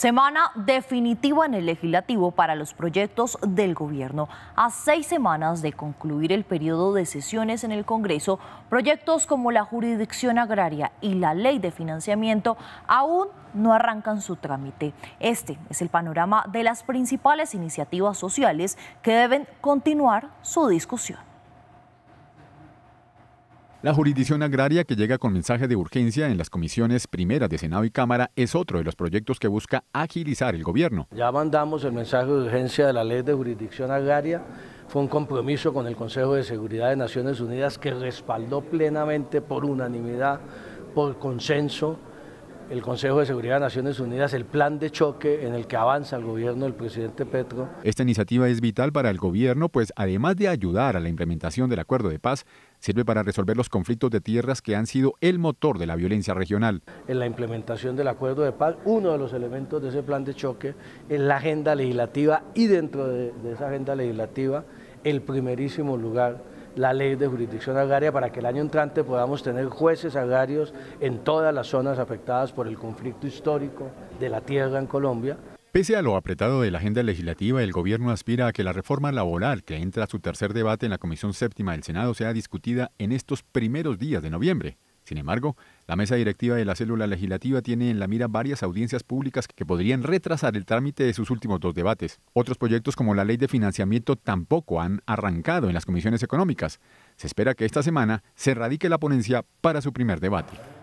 Semana definitiva en el legislativo para los proyectos del gobierno. A seis semanas de concluir el periodo de sesiones en el Congreso, proyectos como la jurisdicción agraria y la ley de financiamiento aún no arrancan su trámite. Este es el panorama de las principales iniciativas sociales que deben continuar su discusión. La jurisdicción agraria que llega con mensaje de urgencia en las comisiones primeras de Senado y Cámara es otro de los proyectos que busca agilizar el gobierno. Ya mandamos el mensaje de urgencia de la ley de jurisdicción agraria. Fue un compromiso con el Consejo de Seguridad de Naciones Unidas que respaldó plenamente por unanimidad, por consenso, el Consejo de Seguridad de Naciones Unidas el plan de choque en el que avanza el gobierno del presidente Petro. Esta iniciativa es vital para el gobierno, pues además de ayudar a la implementación del acuerdo de paz, sirve para resolver los conflictos de tierras que han sido el motor de la violencia regional. En la implementación del acuerdo de paz, uno de los elementos de ese plan de choque es la agenda legislativa y dentro de, esa agenda legislativa, el primerísimo lugar la ley de jurisdicción agraria para que el año entrante podamos tener jueces agrarios en todas las zonas afectadas por el conflicto histórico de la tierra en Colombia. Pese a lo apretado de la agenda legislativa, el gobierno aspira a que la reforma laboral, que entra a su tercer debate en la Comisión Séptima del Senado, sea discutida en estos primeros días de noviembre. Sin embargo, la mesa directiva de la célula legislativa tiene en la mira varias audiencias públicas que podrían retrasar el trámite de sus últimos dos debates. Otros proyectos como la ley de financiamiento tampoco han arrancado en las comisiones económicas. Se espera que esta semana se radique la ponencia para su primer debate.